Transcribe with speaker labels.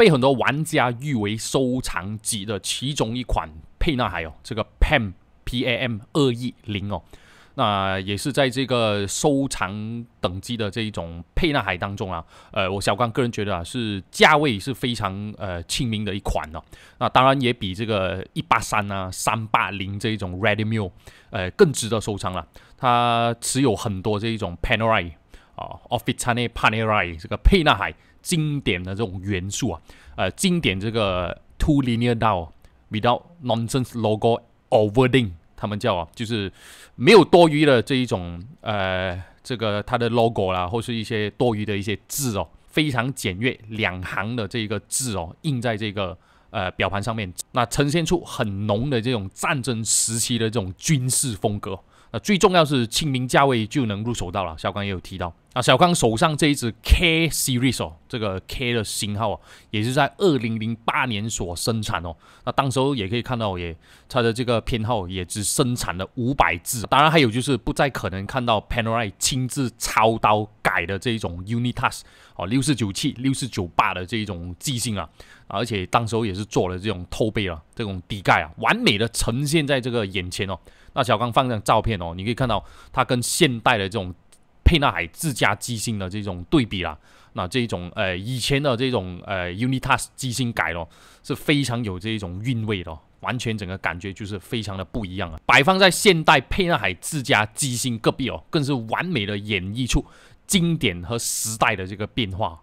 Speaker 1: 被很多玩家誉为收藏级的其中一款沛纳海哦，这个 PAM P A M 二亿零哦，那也是在这个收藏等级的这一种沛纳海当中啊，呃，我小刚个人觉得啊，是价位是非常呃亲民的一款哦，那当然也比这个一八三啊、三八零这一种 r e d m i l 呃更值得收藏了，它持有很多这一种 Panerai 啊 o f f i c i n e Panerai 这个沛纳海。经典的这种元素啊，呃，经典这个 two linear dial without nonsense logo overding，他们叫啊，就是没有多余的这一种呃，这个它的 logo 啦，或是一些多余的一些字哦，非常简约，两行的这个字哦，印在这个呃表盘上面，那呈现出很浓的这种战争时期的这种军事风格。那最重要是亲民价位就能入手到了，小刚也有提到啊。小刚手上这一支 K Series 哦，这个 K 的型号啊，也是在2008年所生产哦。那当时候也可以看到，也它的这个偏好也只生产了五百支。当然还有就是不再可能看到 Panerai 亲自操刀。改的这一种 Unitas 哦，六四九七、六四九八的这一种机芯啊，而且当时候也是做了这种透背了，这种底盖啊，完美的呈现在这个眼前哦。那小刚放张照片哦，你可以看到它跟现代的这种沛纳海自家机芯的这种对比啦。那这一种呃以前的这种呃 Unitas 机芯改了，是非常有这一种韵味的，完全整个感觉就是非常的不一样啊。摆放在现代沛纳海自家机芯隔壁哦，更是完美的演绎出。经典和时代的这个变化。